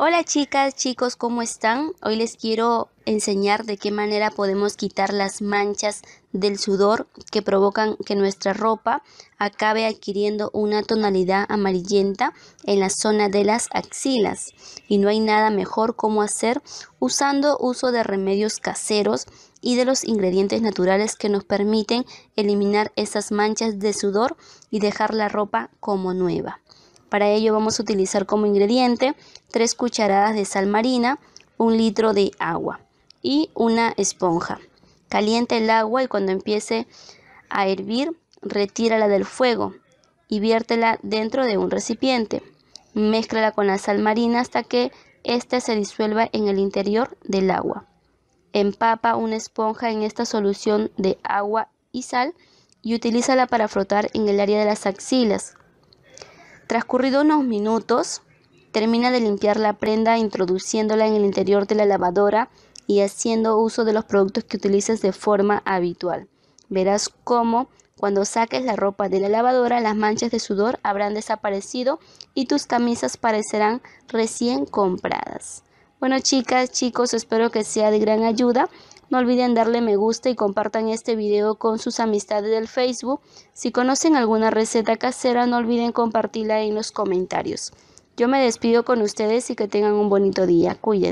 Hola chicas, chicos, ¿cómo están? Hoy les quiero enseñar de qué manera podemos quitar las manchas del sudor que provocan que nuestra ropa acabe adquiriendo una tonalidad amarillenta en la zona de las axilas. Y no hay nada mejor como hacer usando uso de remedios caseros y de los ingredientes naturales que nos permiten eliminar esas manchas de sudor y dejar la ropa como nueva. Para ello vamos a utilizar como ingrediente 3 cucharadas de sal marina, un litro de agua y una esponja. Caliente el agua y cuando empiece a hervir, retírala del fuego y viértela dentro de un recipiente. Mézclala con la sal marina hasta que ésta se disuelva en el interior del agua. Empapa una esponja en esta solución de agua y sal y utilízala para frotar en el área de las axilas Transcurrido unos minutos, termina de limpiar la prenda introduciéndola en el interior de la lavadora y haciendo uso de los productos que utilizas de forma habitual. Verás cómo cuando saques la ropa de la lavadora las manchas de sudor habrán desaparecido y tus camisas parecerán recién compradas. Bueno chicas, chicos, espero que sea de gran ayuda. No olviden darle me gusta y compartan este video con sus amistades del Facebook. Si conocen alguna receta casera, no olviden compartirla en los comentarios. Yo me despido con ustedes y que tengan un bonito día. Cuídense.